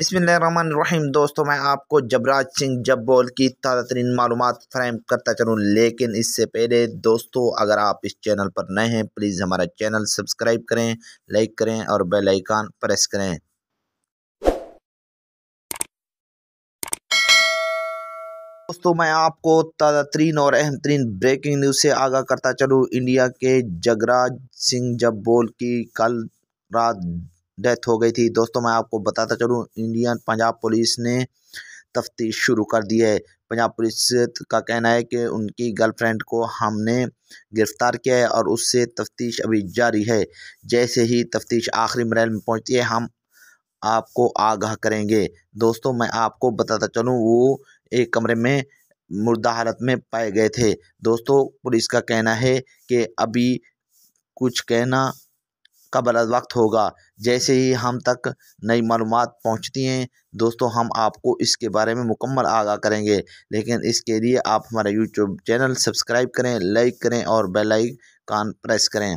बिसमीम दोस्तों मैं आपको जबराज सिंह जब्बोल की ताज़ा तरीन मालूम फ्राहम करता चलूँ लेकिन इससे पहले दोस्तों अगर आप इस चैनल पर नए हैं प्लीज़ हमारा चैनल सब्सक्राइब करें लाइक करें और बेल प्रेस करें दोस्तों मैं आपको ताज़ा तरीन और अहम तरीन ब्रेकिंग न्यूज़ से आगाह करता चलूँ इंडिया के जगराज सिंह जब्बोल की कल रात डेथ हो गई थी दोस्तों मैं आपको बताता चलूँ इंडियन पंजाब पुलिस ने तफ्तीश शुरू कर दी है पंजाब पुलिस का कहना है कि उनकी गर्लफ्रेंड को हमने गिरफ्तार किया है और उससे तफ्तीश अभी जारी है जैसे ही तफ्तीश आखिरी मरल में पहुंचती है हम आपको आगाह करेंगे दोस्तों मैं आपको बताता चलूँ वो एक कमरे में मुर्दा हालत में पाए गए थे दोस्तों पुलिस का कहना है कि अभी कुछ कहना का बल वक्त होगा जैसे ही हम तक नई मालूम पहुँचती हैं दोस्तों हम आपको इसके बारे में मुकम्मल आगाह करेंगे लेकिन इसके लिए आप हमारा यूट्यूब चैनल सब्सक्राइब करें लाइक करें और बेल आइकन प्रेस करें